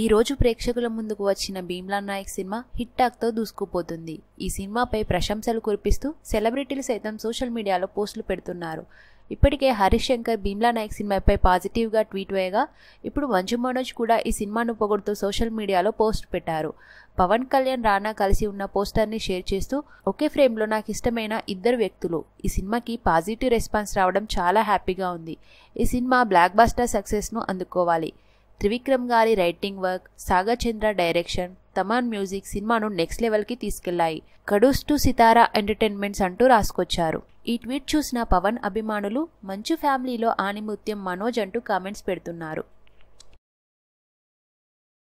ఈ రోజు ప్రేక్షకుల ముందుకు వచ్చిన భీమ్లా నాయక్ సినిమా హిట్ దూసుకుపోతుంది ఈ సినిమాపై ప్రశంసలు కురిపిస్తూ సెలబ్రిటీలు సైతం సోషల్ మీడియాలో పోస్టులు పెడుతున్నారు ఇప్పటికే హరీష్ శంకర్ భీమ్లా నాయక్ సినిమాపై పాజిటివ్గా ట్వీట్ వేయగా ఇప్పుడు మంజు మనోజ్ కూడా ఈ సినిమాను పొగుడుతూ సోషల్ మీడియాలో పోస్ట్ పెట్టారు పవన్ కళ్యాణ్ రానా కలిసి ఉన్న పోస్టర్ని షేర్ చేస్తూ ఒకే ఫ్రేమ్లో నాకు ఇష్టమైన ఇద్దరు వ్యక్తులు ఈ సినిమాకి పాజిటివ్ రెస్పాన్స్ రావడం చాలా హ్యాపీగా ఉంది ఈ సినిమా బ్లాక్ బస్టర్ సక్సెస్ను అందుకోవాలి త్రివిక్రమ్ గారి writing work Sagar Chandra direction Thaman music సినిమాను నెక్స్ట్ లెవెల్కి తీసుకెళ్లాయి కడుస్ టు సితారా ఎంటర్టైన్మెంట్స్ అంటూ రాసుకొచ్చారు ఈ ట్వీట్ చూసిన పవన్ అభిమానులు మంచు ఫ్యామిలీలో ఆనిముత్యం మనోజ్ అంటూ కామెంట్స్ పెడుతున్నారు